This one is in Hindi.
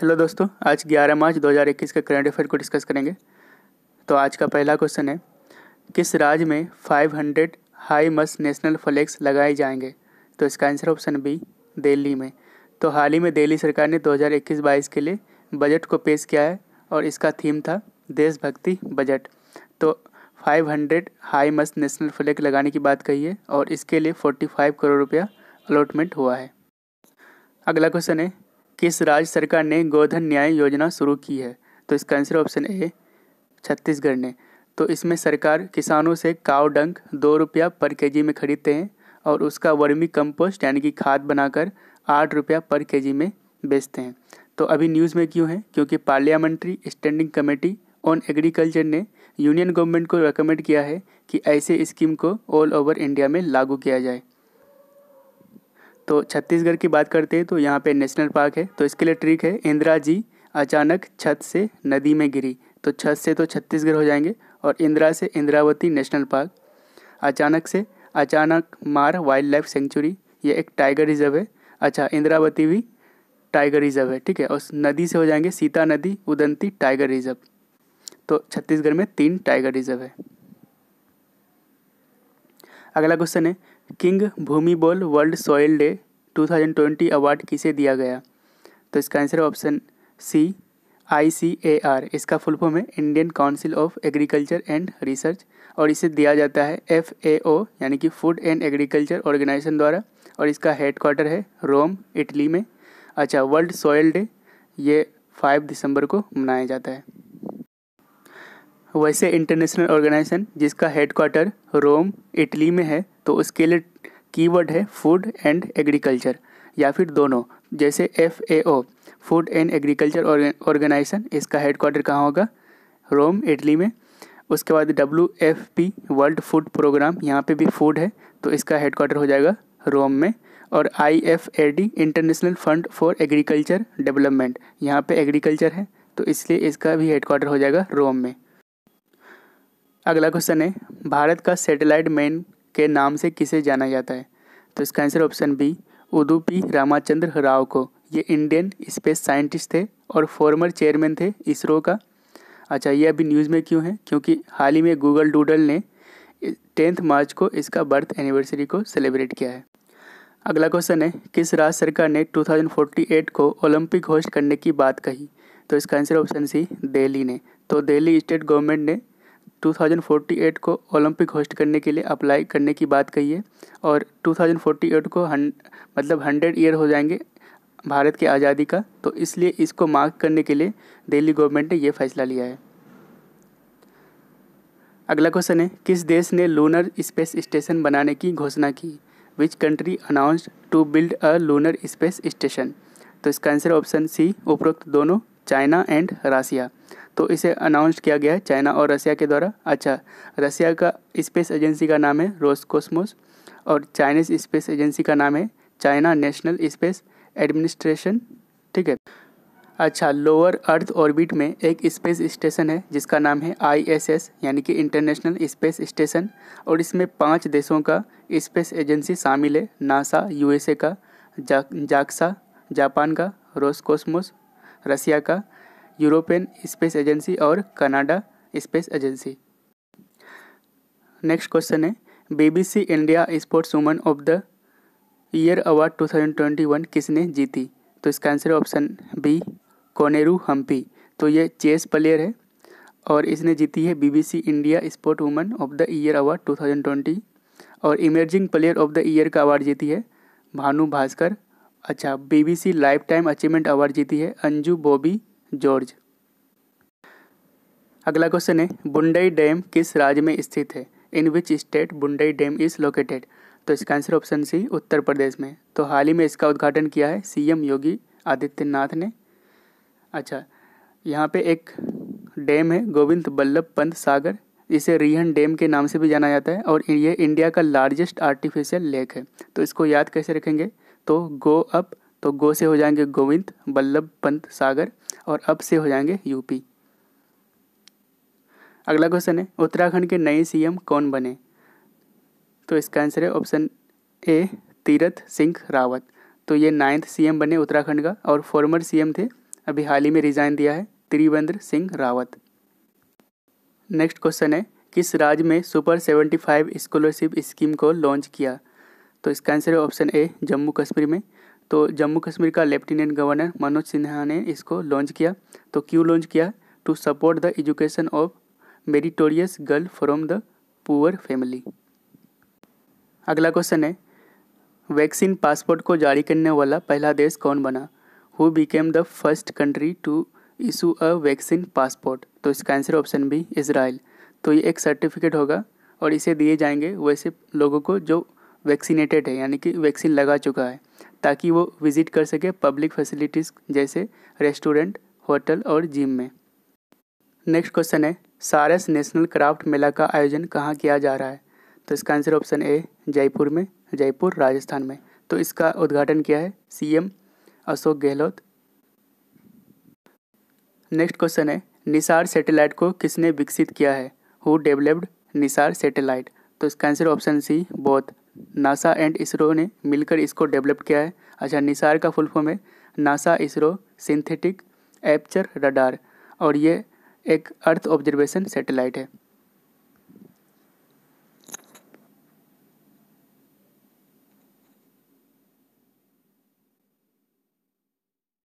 हेलो दोस्तों आज 11 मार्च 2021 के करंट अफेयर को डिस्कस करेंगे तो आज का पहला क्वेश्चन है किस राज्य में 500 हाई मस नेशनल फ्लैग्स लगाए जाएंगे तो इसका आंसर ऑप्शन बी दिल्ली में तो हाल ही में दिल्ली सरकार ने 2021-22 के लिए बजट को पेश किया है और इसका थीम था देशभक्ति बजट तो 500 हाई मस नेशनल फ्लैग लगाने की बात कही है और इसके लिए 45 करोड़ रुपया अलॉटमेंट हुआ है अगला क्वेश्चन है किस राज्य सरकार ने गोधन न्याय योजना शुरू की है तो इसका आंसर ऑप्शन ए छत्तीसगढ़ ने तो इसमें सरकार किसानों से काव डंक दो रुपया पर के में खरीदते हैं और उसका वर्मी कंपोस्ट यानी कि खाद बनाकर आठ रुपया पर के में बेचते हैं तो अभी न्यूज़ में क्यों है क्योंकि parliamentary standing committee on agriculture ने यूनियन गवर्नमेंट को रिकमेंड किया है कि ऐसे स्कीम को ऑल ओवर इंडिया में लागू किया जाए तो छत्तीसगढ़ की बात करते हैं तो यहाँ पे नेशनल पार्क है तो इसके लिए ट्रिक है इंदिरा जी अचानक छत से नदी में गिरी तो छत से तो छत्तीसगढ़ हो जाएंगे और इंदिरा से इंद्रावती नेशनल पार्क अचानक से अचानक मार वाइल्ड लाइफ सेंचुरी ये एक टाइगर रिजर्व है अच्छा इंद्रावती भी टाइगर रिजर्व है ठीक है और नदी से हो जाएंगे सीता नदी उदंती टाइगर रिजर्व तो छत्तीसगढ़ में तीन टाइगर रिजर्व है अगला क्वेश्चन है किंग भूमि बोल वर्ल्ड सॉयल डे 2020 अवार्ड किसे दिया गया तो इसका आंसर है option C I C A R इसका फुल फॉर्म है Indian council of agriculture and research और इसे दिया जाता है एफ यानी कि फूड एंड एग्रीकल्चर ऑर्गेनाइजेशन द्वारा और इसका हेड क्वार्टर है रोम इटली में अच्छा वर्ल्ड सॉयल डे ये फाइव दिसंबर को मनाया जाता है वैसे इंटरनेशनल ऑर्गेनाइजेशन जिसका हेडक्वार्टर रोम इटली में है तो उसके लिए कीवर्ड है फूड एंड एग्रीकल्चर या फिर दोनों जैसे F A O food and agriculture organisation इसका हेडक्वार्टर कहाँ होगा रोम इटली में उसके बाद W F P world food programme यहाँ पे भी फूड है तो इसका हेडक्वार्टर हो जाएगा रोम में और I F A D international fund for agriculture development यहाँ पे एग्रीकल्चर है तो इसलिए इसका भी हेडक्वार्टर हो जाएगा रोम में अगला क्वेश्चन है भारत का सैटेलाइट मैन के नाम से किसे जाना जाता है तो इसका answer option B Udupi Ramachandra Rao को ये इंडियन स्पेस साइंटिस्ट थे और फॉर्मर चेयरमैन थे इसरो का अच्छा ये अभी न्यूज़ में क्यों है क्योंकि हाल ही में गूगल डूडल ने टेंथ मार्च को इसका बर्थ एनिवर्सरी को सेलिब्रेट किया है अगला क्वेश्चन है किस राज्य सरकार ने 2048 को ओलंपिक होस्ट करने की बात कही तो इसका आंसर ऑप्शन सी दिल्ली ने तो दिल्ली स्टेट गवर्नमेंट ने 2048 को ओलंपिक होस्ट करने के लिए अप्लाई करने की बात कही है और 2048 को हन, मतलब हंड्रेड ईयर हो जाएंगे भारत की आज़ादी का तो इसलिए इसको मार्क करने के लिए दिल्ली गवर्नमेंट ने यह फैसला लिया है अगला क्वेश्चन है किस देश ने लूनर स्पेस स्टेशन बनाने की घोषणा की which country announced to build a lunar space station तो इसका आंसर ऑप्शन सी उपरोक्त दोनों चाइना एंड रासिया तो इसे अनाउंस किया गया है चाइना और रसिया के द्वारा अच्छा रसिया का स्पेस एजेंसी का नाम है रोस कोस्मोस और चाइनीज स्पेस एजेंसी का नाम है चाइना नेशनल स्पेस एडमिनिस्ट्रेशन ठीक है अच्छा लोअर अर्थ ऑर्बिट में एक स्पेस स्टेशन है जिसका नाम है आईएसएस यानी कि इंटरनेशनल स्पेस स्टेशन और इसमें पांच देशों का स्पेस एजेंसी शामिल है नासा यूएसए का जा, जाक्सा जापान का रोसकोसमोस रसिया का यूरोपियन स्पेस एजेंसी और Canada space agency next question है BBC India sports woman of the year award 2021 किसने जीती तो इसका answer option B Koneru Humpy तो ये चेस प्लेयर है और इसने जीती है BBC India sport woman of the year award 2020 और emerging player of the year का अवार्ड जीती है भानु भास्कर अच्छा BBC life lifetime achievement award जीती है अंजू बॉबी जॉर्ज अगला क्वेश्चन है बुंडई डैम किस राज्य में स्थित है in which state Bundai dam is located तो इसका आंसर ऑप्शन सी उत्तर प्रदेश में तो हाल ही में इसका उद्घाटन किया है सीएम योगी आदित्यनाथ ने अच्छा यहाँ पे एक डैम है गोविंद बल्लभ पंत सागर इसे रिहन डैम के नाम से भी जाना जाता है और ये इंडिया का लार्जेस्ट आर्टिफिशियल लेक है तो इसको याद कैसे रखेंगे तो गो अप तो गो से हो जाएंगे गोविंद बल्लभ पंत सागर और अब से हो जाएंगे यूपी अगला क्वेश्चन है उत्तराखंड के नए सीएम कौन बने तो इसका आंसर है ऑप्शन ए तीरथ सिंह रावत तो ये नाइन्थ सीएम बने उत्तराखंड का और फॉर्मर सीएम थे अभी हाल ही में रिजाइन दिया है त्रिवेंद्र सिंह रावत नेक्स्ट क्वेश्चन है किस राज्य में super seventy five scholarship scheme को लॉन्च किया तो इसका आंसर है ऑप्शन ए जम्मू कश्मीर में तो जम्मू कश्मीर का लेफ्टिनेंट गवर्नर मनोज सिन्हा ने इसको लॉन्च किया तो क्यों लॉन्च किया to support the education of meritorious girl from the poor family अगला क्वेश्चन है वैक्सीन पासपोर्ट को जारी करने वाला पहला देश कौन बना who became the first country to issue a vaccine passport तो इसका आंसर ऑप्शन बी इसराइल तो ये एक सर्टिफिकेट होगा और इसे दिए जाएंगे वैसे लोगों को जो वैक्सीनेटेड है यानी कि वैक्सीन लगा चुका है ताकि वो विज़िट कर सके पब्लिक फैसिलिटीज़ जैसे रेस्टोरेंट होटल और जिम में नेक्स्ट क्वेश्चन है सारस नेशनल क्राफ्ट मेला का आयोजन कहाँ किया जा रहा है तो इसका आंसर ऑप्शन ए जयपुर में जयपुर राजस्थान में तो इसका उद्घाटन किया है CM Ashok Gehlot next question है निसार सैटेलाइट को किसने विकसित किया है हु डेवलप्ड निसार सैटेलाइट तो इसका answer option C both NASA and ISRO ने मिलकर इसको डेवलप किया है अच्छा निसार का फुल फॉर्म है NASA ISRO synthetic aperture radar और ये एक अर्थ ऑब्जर्वेशन सेटेलाइट है